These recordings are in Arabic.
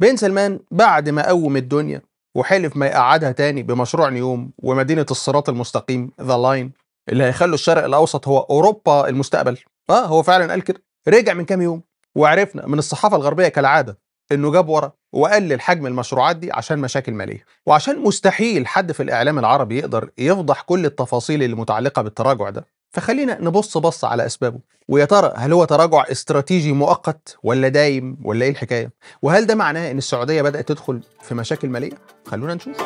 بن سلمان بعد ما قوم الدنيا وحلف ما يقعدها تاني بمشروع نيوم ومدينة الصراط المستقيم ذا لاين اللي هيخلوا الشرق الأوسط هو أوروبا المستقبل اه هو فعلا قال كده رجع من كام يوم وعرفنا من الصحافة الغربية كالعادة انه جاب ورا وقلل حجم المشروعات دي عشان مشاكل ماليه وعشان مستحيل حد في الاعلام العربي يقدر يفضح كل التفاصيل اللي متعلقه بالتراجع ده فخلينا نبص بص على اسبابه ويا ترى هل هو تراجع استراتيجي مؤقت ولا دايم ولا ايه الحكايه وهل ده معناه ان السعوديه بدات تدخل في مشاكل ماليه خلونا نشوف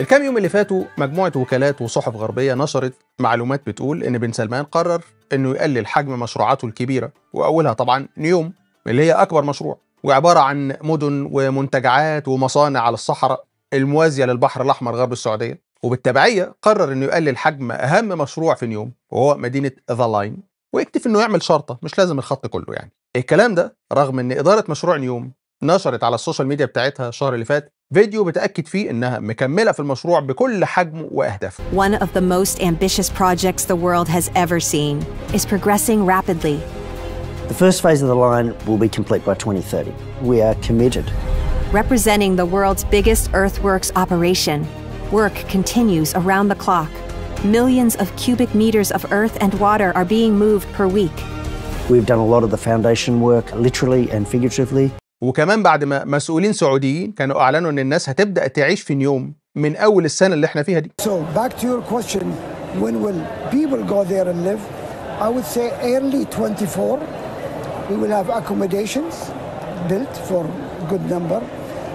الكام يوم اللي فاتوا مجموعة وكالات وصحف غربية نشرت معلومات بتقول إن بن سلمان قرر إنه يقلل حجم مشروعاته الكبيرة وأولها طبعا نيوم اللي هي أكبر مشروع وعبارة عن مدن ومنتجعات ومصانع على الصحراء الموازية للبحر الأحمر غرب السعودية وبالتبعية قرر أنه يقلل حجم أهم مشروع في نيوم وهو مدينة ذا لاين ويكتف أنه يعمل شرطة مش لازم الخط كله يعني الكلام ده رغم أن إدارة مشروع نيوم نشرت على السوشيال ميديا بتاعتها الشهر اللي فات فيديو بتأكد فيه إنها مكملة في المشروع بكل حجمه وأهدافه. One of the most ambitious projects the world has ever seen is progressing rapidly. The first phase of the line will be complete by 2030. We are committed representing the world's biggest earthworks operation. Work continues around the clock. Millions of cubic meters of earth and water are being moved per week. We've done a lot of the foundation work literally and figuratively. وكمان بعد ما مسؤولين سعوديين كانوا اعلنوا ان الناس هتبدا تعيش في نيوم من اول السنه اللي احنا فيها دي. So back to your question when will people go there and live? I would say early 24 we will have accommodations built for good number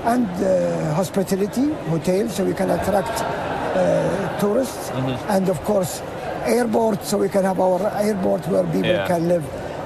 and uh, hospitality hotel so we can attract uh, tourists mm-hmm. and of course airport so we can have our airport where people yeah. can live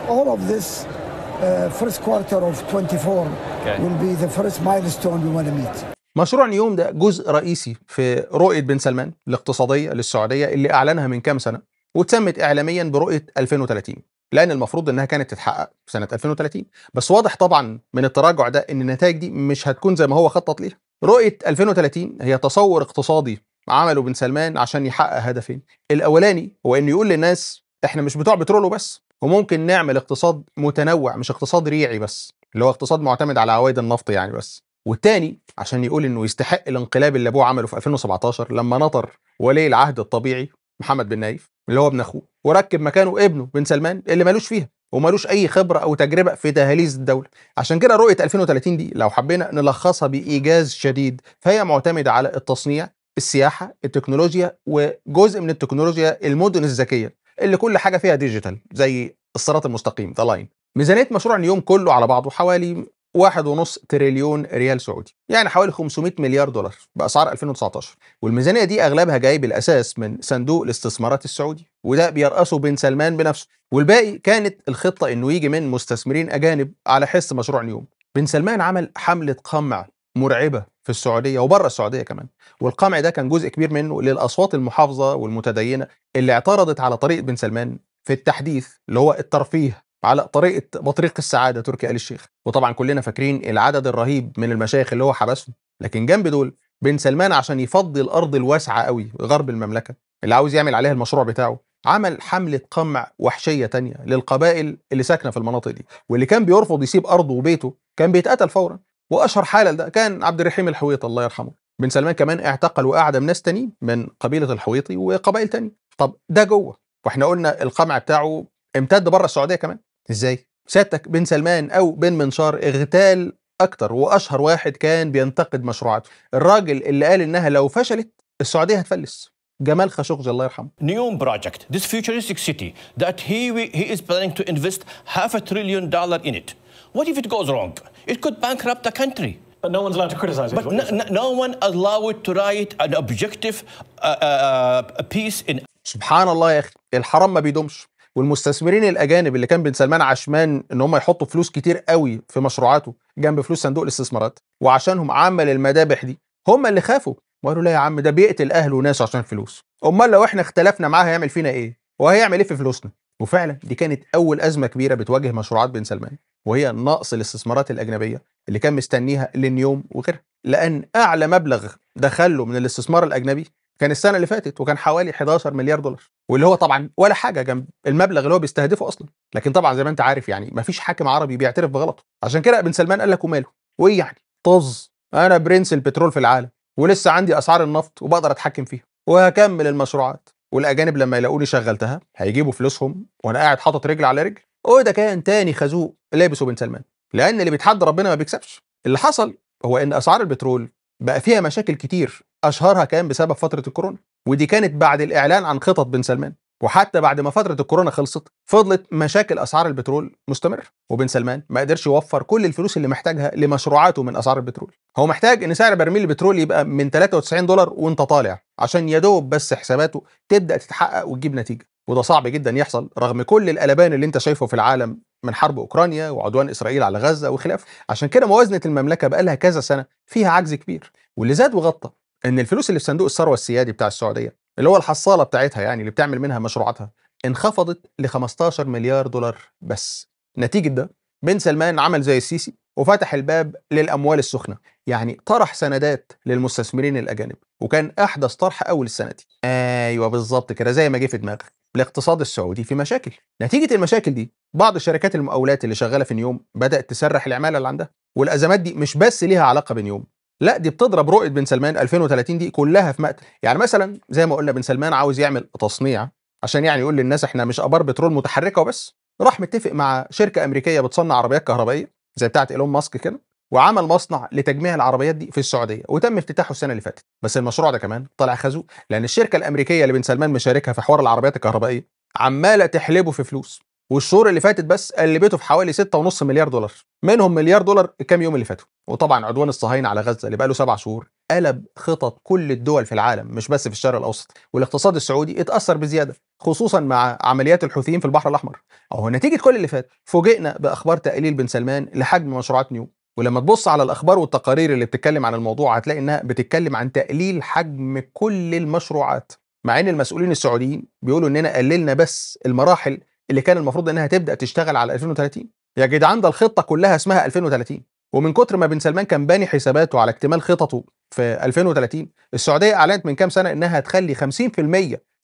all of this uh, first quarter of 24 okay. will be the first milestone we want to meet مشروع نيوم ده جزء رئيسي في رؤية بن سلمان الاقتصادية للسعودية اللي أعلنها من كام سنة وتمت إعلاميا برؤية 2030 لان المفروض انها كانت تتحقق في سنه 2030 بس واضح طبعا من التراجع ده ان النتائج دي مش هتكون زي ما هو خطط ليها رؤيه 2030 هي تصور اقتصادي عمله بن سلمان عشان يحقق هدفين الاولاني هو انه يقول للناس احنا مش بتوع بترول وبس وممكن نعمل اقتصاد متنوع مش اقتصاد ريعي بس اللي هو اقتصاد معتمد على عوائد النفط يعني بس والتاني عشان يقول انه يستحق الانقلاب اللي ابوه عمله في 2017 لما نطر ولي العهد الطبيعي محمد بن نايف اللي هو ابن اخوه وركب مكانه ابنه بن سلمان اللي مالوش فيها ومالوش اي خبره او تجربه في دهاليز الدوله عشان كده رؤيه 2030 دي لو حبينا نلخصها بايجاز شديد فهي معتمده على التصنيع السياحه التكنولوجيا وجزء من التكنولوجيا المدن الذكيه اللي كل حاجه فيها ديجيتال زي الصراط المستقيم ذا لاين ميزانيه مشروع نيوم كله على بعضه حوالي 1.5 تريليون ريال سعودي يعني حوالي 500 مليار دولار باسعار 2019 والميزانيه دي اغلبها جاي بالاساس من صندوق الاستثمارات السعودي وده بيرأسه بن سلمان بنفسه والباقي كانت الخطة انه يجي من مستثمرين اجانب على حس مشروع نيوم بن سلمان عمل حملة قمع مرعبة في السعودية وبره السعودية كمان والقمع ده كان جزء كبير منه للأصوات المحافظة والمتدينة اللي اعترضت على طريقة بن سلمان في التحديث اللي هو الترفيه على طريقة بطريق السعادة تركي آل الشيخ وطبعا كلنا فاكرين العدد الرهيب من المشايخ اللي هو حبسهم لكن جنب دول بن سلمان عشان يفضي الأرض الواسعة قوي غرب المملكة اللي عاوز يعمل عليها المشروع بتاعه عمل حملة قمع وحشية تانية للقبائل اللي ساكنة في المناطق دي واللي كان بيرفض يسيب أرضه وبيته كان بيتقتل فورا وأشهر حالة ده كان عبد الرحيم الحويط الله يرحمه بن سلمان كمان اعتقل وأعدم ناس تاني من قبيلة الحويطي وقبائل تانية طب ده جوه واحنا قلنا القمع بتاعه امتد بره السعودية كمان ازاي؟ سيادتك بن سلمان أو بن منشار اغتال أكتر وأشهر واحد كان بينتقد مشروعاته الراجل اللي قال إنها لو فشلت السعودية هتفلس جمال خاشقجي الله يرحمه نيوم بروجكت ذيس فيوتشرستيك سيتي ذات هي هي از بلانينج تو انفست هاف ا تريليون دولار ان ات وات اف ات جوز رونج ات كود بانكربت ا كانتري But no one's allowed to criticize it. But no, no one allowed to write an objective uh, uh, piece in. سبحان الله يا اخي الحرام ما بيدومش والمستثمرين الاجانب اللي كان بن سلمان عشمان ان هم يحطوا فلوس كتير قوي في مشروعاته جنب فلوس صندوق الاستثمارات وعشانهم عمل المذابح دي هم اللي خافوا وقالوا لا يا عم ده بيقتل اهله وناسه عشان الفلوس امال لو احنا اختلفنا معاه هيعمل فينا ايه وهيعمل ايه في فلوسنا وفعلا دي كانت اول ازمه كبيره بتواجه مشروعات بن سلمان وهي نقص الاستثمارات الاجنبيه اللي كان مستنيها لنيوم وغيرها لان اعلى مبلغ دخله من الاستثمار الاجنبي كان السنه اللي فاتت وكان حوالي 11 مليار دولار واللي هو طبعا ولا حاجه جنب المبلغ اللي هو بيستهدفه اصلا لكن طبعا زي ما انت عارف يعني ما فيش حاكم عربي بيعترف بغلطه عشان كده بن سلمان قال لك وماله وايه يعني طز انا برنس البترول في العالم ولسه عندي اسعار النفط وبقدر اتحكم فيها وهكمل المشروعات والاجانب لما يلاقوني شغلتها هيجيبوا فلوسهم وانا قاعد حاطط رجل على رجل وده كان تاني خازوق لابسه بن سلمان لان اللي بيتحدى ربنا ما بيكسبش اللي حصل هو ان اسعار البترول بقى فيها مشاكل كتير اشهرها كان بسبب فتره الكورونا ودي كانت بعد الاعلان عن خطط بن سلمان وحتى بعد ما فترة الكورونا خلصت فضلت مشاكل أسعار البترول مستمرة وبن سلمان ما قدرش يوفر كل الفلوس اللي محتاجها لمشروعاته من أسعار البترول هو محتاج إن سعر برميل البترول يبقى من 93 دولار وانت طالع عشان يدوب بس حساباته تبدأ تتحقق وتجيب نتيجة وده صعب جدا يحصل رغم كل القلبان اللي انت شايفه في العالم من حرب اوكرانيا وعدوان اسرائيل على غزه وخلافه عشان كده موازنه المملكه بقالها كذا سنه فيها عجز كبير واللي زاد وغطى ان الفلوس اللي في صندوق الثروه السيادي بتاع السعوديه اللي هو الحصاله بتاعتها يعني اللي بتعمل منها مشروعاتها انخفضت ل 15 مليار دولار بس نتيجه ده بن سلمان عمل زي السيسي وفتح الباب للاموال السخنه يعني طرح سندات للمستثمرين الاجانب وكان احدث طرح اول السنه دي ايوه بالظبط كده زي ما جه في دماغك الاقتصاد السعودي في مشاكل نتيجه المشاكل دي بعض شركات المقاولات اللي شغاله في نيوم بدات تسرح العماله اللي عندها والازمات دي مش بس ليها علاقه بنيوم لا دي بتضرب رؤيه بن سلمان 2030 دي كلها في مقتل يعني مثلا زي ما قلنا بن سلمان عاوز يعمل تصنيع عشان يعني يقول للناس احنا مش ابار بترول متحركه وبس راح متفق مع شركه امريكيه بتصنع عربيات كهربائيه زي بتاعه ايلون ماسك كده وعمل مصنع لتجميع العربيات دي في السعوديه وتم افتتاحه السنه اللي فاتت بس المشروع ده كمان طلع خازوق لان الشركه الامريكيه اللي بن سلمان مشاركها في حوار العربيات الكهربائيه عماله تحلبه في فلوس والشهور اللي فاتت بس قلبته في حوالي 6.5 مليار دولار منهم مليار دولار الكام يوم اللي فاتوا وطبعا عدوان الصهاينه على غزه اللي بقى له سبع شهور قلب خطط كل الدول في العالم مش بس في الشرق الاوسط والاقتصاد السعودي اتاثر بزياده خصوصا مع عمليات الحوثيين في البحر الاحمر اهو نتيجه كل اللي فات فوجئنا باخبار تقليل بن سلمان لحجم مشروعات نيو ولما تبص على الاخبار والتقارير اللي بتتكلم عن الموضوع هتلاقي انها بتتكلم عن تقليل حجم كل المشروعات مع ان المسؤولين السعوديين بيقولوا اننا قللنا بس المراحل اللي كان المفروض انها تبدا تشتغل على 2030 يا جدعان ده الخطه كلها اسمها 2030 ومن كتر ما بن سلمان كان باني حساباته على اكتمال خططه في 2030 السعوديه اعلنت من كام سنه انها هتخلي 50%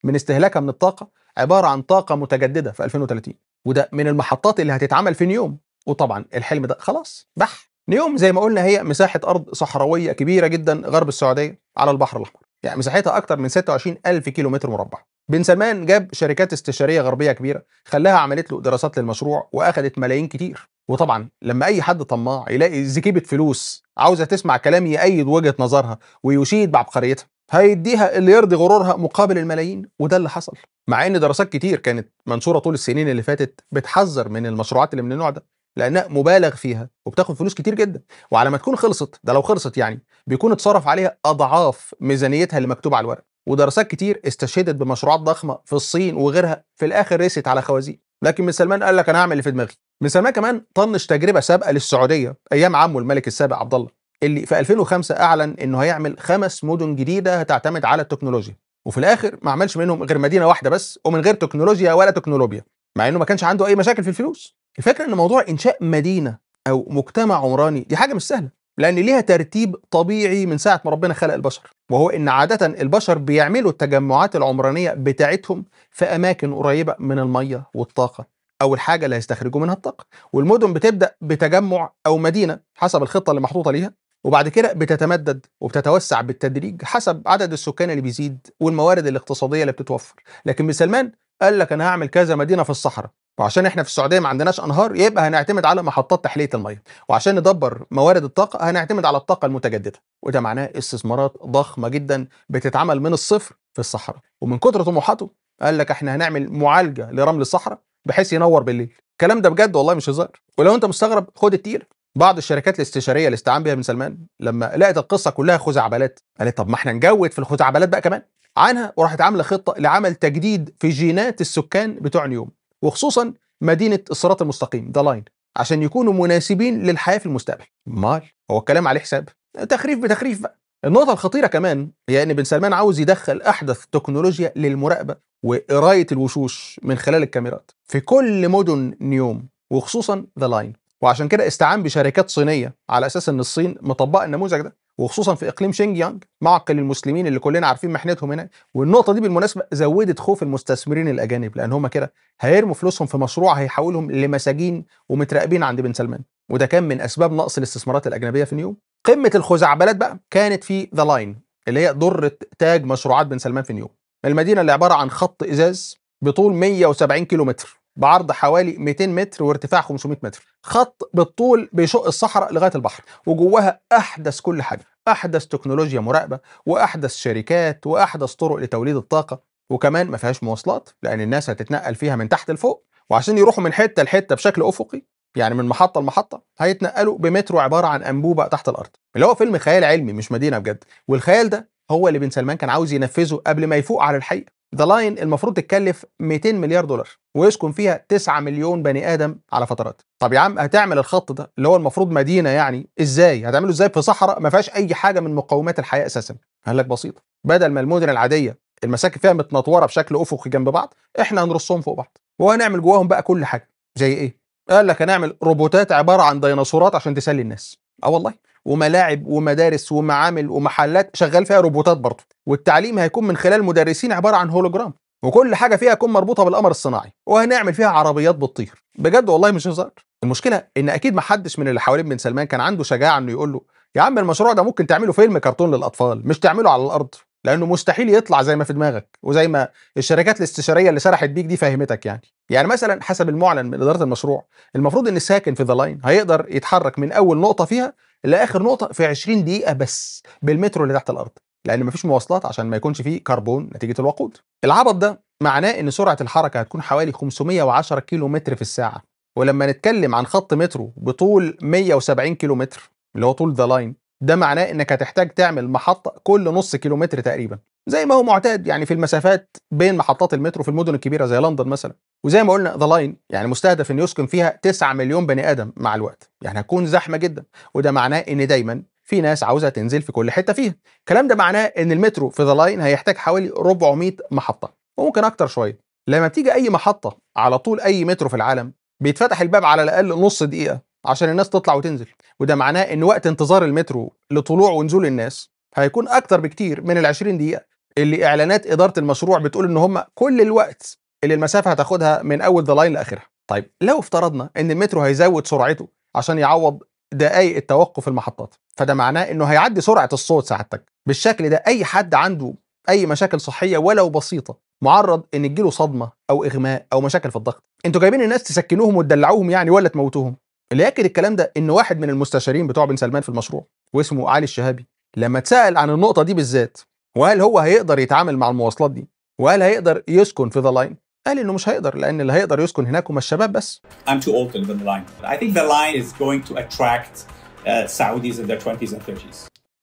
من استهلاكها من الطاقه عباره عن طاقه متجدده في 2030 وده من المحطات اللي هتتعمل في نيوم وطبعا الحلم ده خلاص بح نيوم زي ما قلنا هي مساحه ارض صحراويه كبيره جدا غرب السعوديه على البحر الاحمر يعني مساحتها اكتر من 26000 كيلو متر مربع بن سلمان جاب شركات استشاريه غربيه كبيره خلاها عملت له دراسات للمشروع واخدت ملايين كتير وطبعا لما اي حد طماع يلاقي زكيبه فلوس عاوزه تسمع كلام يأيد وجهه نظرها ويشيد بعبقريتها هيديها اللي يرضي غرورها مقابل الملايين وده اللي حصل مع ان دراسات كتير كانت منشوره طول السنين اللي فاتت بتحذر من المشروعات اللي من النوع ده لانها مبالغ فيها وبتاخد فلوس كتير جدا وعلى ما تكون خلصت ده لو خلصت يعني بيكون اتصرف عليها اضعاف ميزانيتها اللي مكتوبه على الورق ودراسات كتير استشهدت بمشروعات ضخمه في الصين وغيرها في الاخر رست على خوازيق لكن بن سلمان قال لك انا هعمل اللي في دماغي بن سلمان كمان طنش تجربه سابقه للسعوديه ايام عمه الملك السابق عبد الله اللي في 2005 اعلن انه هيعمل خمس مدن جديده هتعتمد على التكنولوجيا وفي الاخر ما عملش منهم غير مدينه واحده بس ومن غير تكنولوجيا ولا تكنولوجيا مع انه ما كانش عنده اي مشاكل في الفلوس الفكره ان موضوع انشاء مدينه او مجتمع عمراني دي حاجه مش سهله لأن ليها ترتيب طبيعي من ساعة ما ربنا خلق البشر وهو إن عادة البشر بيعملوا التجمعات العمرانية بتاعتهم في أماكن قريبة من المية والطاقة أول حاجة اللي هيستخرجوا منها الطاقة والمدن بتبدأ بتجمع أو مدينة حسب الخطة اللي محطوطة ليها وبعد كده بتتمدد وبتتوسع بالتدريج حسب عدد السكان اللي بيزيد والموارد الاقتصادية اللي بتتوفر لكن بسلمان قال لك أنا هعمل كذا مدينة في الصحراء وعشان احنا في السعوديه ما عندناش انهار يبقى هنعتمد على محطات تحليه الميه وعشان ندبر موارد الطاقه هنعتمد على الطاقه المتجدده وده معناه استثمارات ضخمه جدا بتتعمل من الصفر في الصحراء ومن كتر طموحاته قال لك احنا هنعمل معالجه لرمل الصحراء بحيث ينور بالليل الكلام ده بجد والله مش هزار ولو انت مستغرب خد التير بعض الشركات الاستشاريه اللي استعان بها بن سلمان لما لقت القصه كلها خزعبلات قالت طب ما احنا نجود في الخزعبلات بقى كمان عنها وراحت عامله خطه لعمل تجديد في جينات السكان بتوع نيوم وخصوصا مدينه الصراط المستقيم ذا لاين عشان يكونوا مناسبين للحياه في المستقبل امال هو الكلام عليه حساب تخريف بتخريف بقى النقطة الخطيرة كمان هي يعني إن بن سلمان عاوز يدخل أحدث تكنولوجيا للمراقبة وقراية الوشوش من خلال الكاميرات في كل مدن نيوم وخصوصا ذا لاين وعشان كده استعان بشركات صينية على أساس إن الصين مطبقة النموذج ده وخصوصا في اقليم شينجيانج معقل المسلمين اللي كلنا عارفين محنتهم هنا والنقطه دي بالمناسبه زودت خوف المستثمرين الاجانب لان هم كده هيرموا فلوسهم في مشروع هيحولهم لمساجين ومتراقبين عند بن سلمان وده كان من اسباب نقص الاستثمارات الاجنبيه في نيوم قمه الخزعبلات بقى كانت في ذا لاين اللي هي دره تاج مشروعات بن سلمان في نيوم المدينه اللي عباره عن خط ازاز بطول 170 كيلومتر بعرض حوالي 200 متر وارتفاع 500 متر خط بالطول بيشق الصحراء لغايه البحر وجواها احدث كل حاجه احدث تكنولوجيا مراقبه واحدث شركات واحدث طرق لتوليد الطاقه وكمان ما فيهاش مواصلات لان الناس هتتنقل فيها من تحت لفوق وعشان يروحوا من حته لحته بشكل افقي يعني من محطه لمحطه هيتنقلوا بمترو عباره عن انبوبه تحت الارض اللي هو فيلم خيال علمي مش مدينه بجد والخيال ده هو اللي بن سلمان كان عاوز ينفذه قبل ما يفوق على الحقيقه ذا لاين المفروض تتكلف 200 مليار دولار ويسكن فيها 9 مليون بني ادم على فترات طب يا عم هتعمل الخط ده اللي هو المفروض مدينه يعني ازاي هتعمله ازاي في صحراء ما فيهاش اي حاجه من مقومات الحياه اساسا قال لك بسيطه بدل ما المدن العاديه المساكن فيها متنطوره بشكل افقي جنب بعض احنا هنرصهم فوق بعض وهنعمل جواهم بقى كل حاجه زي ايه قال لك هنعمل روبوتات عباره عن ديناصورات عشان تسلي الناس اه والله وملاعب ومدارس ومعامل ومحلات شغال فيها روبوتات برضه والتعليم هيكون من خلال مدرسين عباره عن هولوجرام وكل حاجه فيها تكون مربوطه بالقمر الصناعي وهنعمل فيها عربيات بتطير بجد والله مش هزار المشكله ان اكيد ما حدش من اللي حوالين بن سلمان كان عنده شجاعه انه يقول له يا عم المشروع ده ممكن تعمله فيلم كرتون للاطفال مش تعمله على الارض لانه مستحيل يطلع زي ما في دماغك وزي ما الشركات الاستشاريه اللي سرحت بيك دي فهمتك يعني يعني مثلا حسب المعلن من اداره المشروع المفروض ان الساكن في ذا لاين هيقدر يتحرك من اول نقطه فيها لاخر نقطه في 20 دقيقه بس بالمترو اللي تحت الارض لان مفيش مواصلات عشان ما يكونش فيه كربون نتيجه الوقود العبط ده معناه ان سرعه الحركه هتكون حوالي 510 كيلو متر في الساعه ولما نتكلم عن خط مترو بطول 170 كيلو متر اللي هو طول ذا لاين ده معناه انك هتحتاج تعمل محطه كل نص كيلومتر تقريبا زي ما هو معتاد يعني في المسافات بين محطات المترو في المدن الكبيره زي لندن مثلا وزي ما قلنا ذا لاين يعني مستهدف ان يسكن فيها 9 مليون بني ادم مع الوقت يعني هتكون زحمه جدا وده معناه ان دايما في ناس عاوزه تنزل في كل حته فيها الكلام ده معناه ان المترو في ذا لاين هيحتاج حوالي 400 محطه وممكن اكتر شويه لما بتيجي اي محطه على طول اي مترو في العالم بيتفتح الباب على الاقل نص دقيقه عشان الناس تطلع وتنزل وده معناه ان وقت انتظار المترو لطلوع ونزول الناس هيكون اكتر بكتير من ال 20 دقيقه اللي اعلانات اداره المشروع بتقول ان هم كل الوقت اللي المسافه هتاخدها من اول ذا لاين لاخرها طيب لو افترضنا ان المترو هيزود سرعته عشان يعوض دقايق التوقف المحطات فده معناه انه هيعدي سرعه الصوت ساعتك بالشكل ده اي حد عنده اي مشاكل صحيه ولو بسيطه معرض ان تجيله صدمه او اغماء او مشاكل في الضغط انتوا جايبين الناس تسكنوهم وتدلعوهم يعني ولا تموتوهم اللي ياكد الكلام ده ان واحد من المستشارين بتوع بن سلمان في المشروع واسمه علي الشهابي لما اتسال عن النقطه دي بالذات وهل هو هيقدر يتعامل مع المواصلات دي وهل هيقدر يسكن في ذا لاين قال انه مش هيقدر لان اللي هيقدر يسكن هناك هم الشباب بس I'm too old to in the line. I think the line is going to attract uh, Saudis in their 20s and 30s.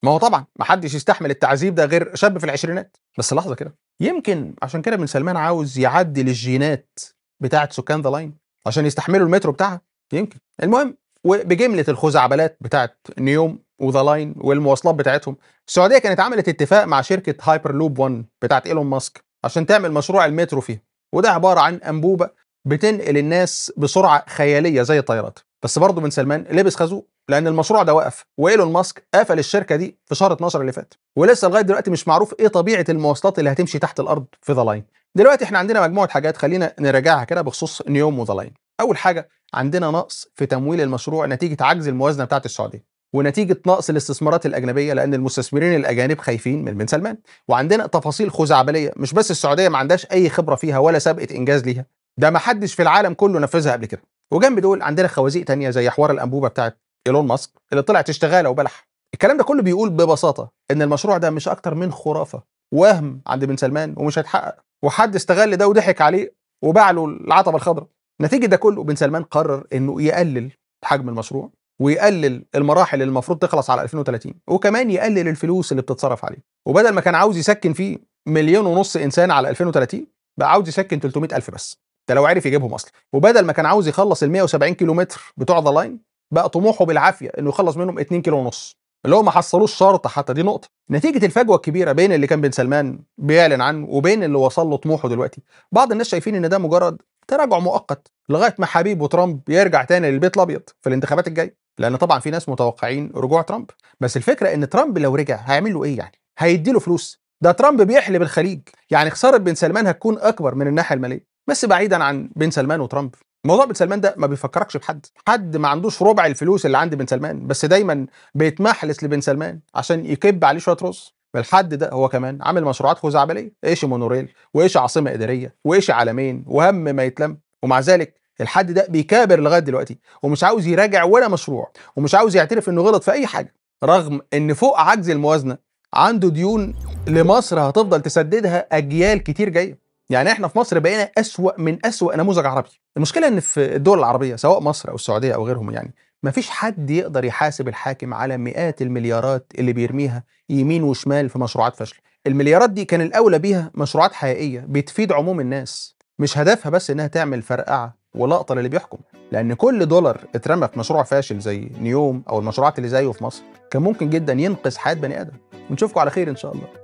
ما هو طبعا ما حدش يستحمل التعذيب ده غير شاب في العشرينات بس لحظه كده يمكن عشان كده بن سلمان عاوز يعدل الجينات بتاعه سكان ذا لاين عشان يستحملوا المترو بتاعها يمكن المهم وبجمله الخزعبلات بتاعت نيوم وذا لاين والمواصلات بتاعتهم السعوديه كانت عملت اتفاق مع شركه هايبر لوب 1 بتاعت ايلون ماسك عشان تعمل مشروع المترو فيها وده عباره عن انبوبه بتنقل الناس بسرعه خياليه زي الطيارات بس برضه بن سلمان لبس خازوق لان المشروع ده وقف وايلون ماسك قفل الشركه دي في شهر 12 اللي فات ولسه لغايه دلوقتي مش معروف ايه طبيعه المواصلات اللي هتمشي تحت الارض في ذا لاين دلوقتي احنا عندنا مجموعه حاجات خلينا نراجعها كده بخصوص نيوم وذا لاين اول حاجه عندنا نقص في تمويل المشروع نتيجه عجز الموازنه بتاعه السعوديه ونتيجه نقص الاستثمارات الاجنبيه لان المستثمرين الاجانب خايفين من بن سلمان وعندنا تفاصيل خزعبليه مش بس السعوديه ما عندهاش اي خبره فيها ولا سابقه انجاز ليها ده ما حدش في العالم كله نفذها قبل كده وجنب دول عندنا خوازيق تانية زي حوار الانبوبه بتاعه ايلون ماسك اللي طلعت اشتغاله وبلح الكلام ده كله بيقول ببساطه ان المشروع ده مش اكتر من خرافه وهم عند بن سلمان ومش هيتحقق وحد استغل ده وضحك عليه وباع له العتبه الخضراء نتيجة ده كله بن سلمان قرر انه يقلل حجم المشروع ويقلل المراحل اللي المفروض تخلص على 2030 وكمان يقلل الفلوس اللي بتتصرف عليه وبدل ما كان عاوز يسكن فيه مليون ونص انسان على 2030 بقى عاوز يسكن 300 الف بس ده لو عرف يجيبهم اصلا وبدل ما كان عاوز يخلص ال 170 كيلومتر بتوع ذا لاين بقى طموحه بالعافيه انه يخلص منهم 2 كيلو ونص اللي هو ما حصلوش شرط حتى دي نقطه نتيجه الفجوه الكبيره بين اللي كان بن سلمان بيعلن عنه وبين اللي وصل له طموحه دلوقتي بعض الناس شايفين ان ده مجرد تراجع مؤقت لغايه ما حبيب وترامب يرجع تاني للبيت الابيض في الانتخابات الجايه لان طبعا في ناس متوقعين رجوع ترامب بس الفكره ان ترامب لو رجع هيعمل له ايه يعني هيدي له فلوس ده ترامب بيحلب الخليج يعني خساره بن سلمان هتكون اكبر من الناحيه الماليه بس بعيدا عن بن سلمان وترامب موضوع بن سلمان ده ما بيفكركش بحد حد ما عندوش ربع الفلوس اللي عند بن سلمان بس دايما بيتمحلس لبن سلمان عشان يكب عليه شويه رز الحد ده هو كمان عامل مشروعات خزعبليه ايش مونوريل وايش عاصمه اداريه وايش عالمين وهم ما يتلم ومع ذلك الحد ده بيكابر لغايه دلوقتي ومش عاوز يراجع ولا مشروع ومش عاوز يعترف انه غلط في اي حاجه رغم ان فوق عجز الموازنه عنده ديون لمصر هتفضل تسددها اجيال كتير جايه يعني احنا في مصر بقينا اسوا من اسوا نموذج عربي المشكله ان في الدول العربيه سواء مصر او السعوديه او غيرهم يعني مفيش حد يقدر يحاسب الحاكم على مئات المليارات اللي بيرميها يمين وشمال في مشروعات فاشله المليارات دي كان الاولى بيها مشروعات حقيقيه بتفيد عموم الناس مش هدفها بس انها تعمل فرقعه ولقطه للي بيحكم لان كل دولار اترمى في مشروع فاشل زي نيوم او المشروعات اللي زيه في مصر كان ممكن جدا ينقذ حياه بني ادم ونشوفكم على خير ان شاء الله